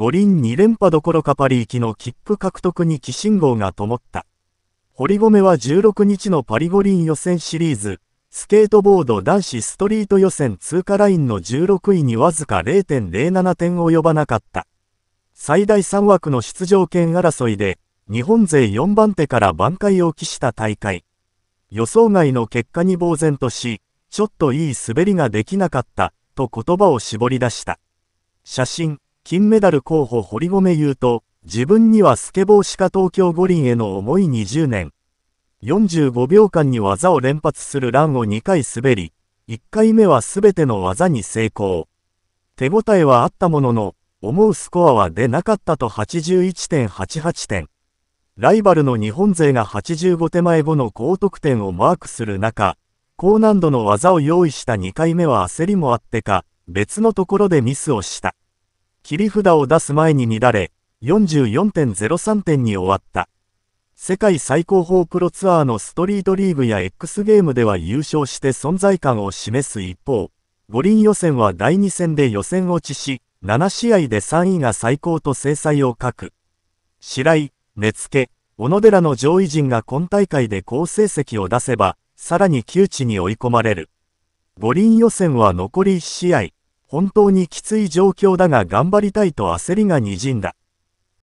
五輪2連覇どころかパリ行きの切符獲得に起信号が灯った。堀米は16日のパリ五輪予選シリーズ、スケートボード男子ストリート予選通過ラインの16位にわずか0.07点及ばなかった。最大3枠の出場権争いで、日本勢4番手から挽回を期した大会。予想外の結果に呆然とし、ちょっといい滑りができなかった、と言葉を絞り出した。写真金メダル候補堀米優と、自分にはスケボーしか東京五輪への思い20年。45秒間に技を連発するランを2回滑り、1回目は全ての技に成功。手応えはあったものの、思うスコアは出なかったと81.88点。ライバルの日本勢が85手前後の高得点をマークする中、高難度の技を用意した2回目は焦りもあってか、別のところでミスをした。切り札を出す前に乱れ、44.03点に終わった。世界最高峰プロツアーのストリートリーグや X ゲームでは優勝して存在感を示す一方、五輪予選は第2戦で予選落ちし、7試合で3位が最高と制裁を書く。白井、根付、小野寺の上位陣が今大会で好成績を出せば、さらに窮地に追い込まれる。五輪予選は残り1試合。本当にきつい状況だが頑張りたいと焦りがにじんだ。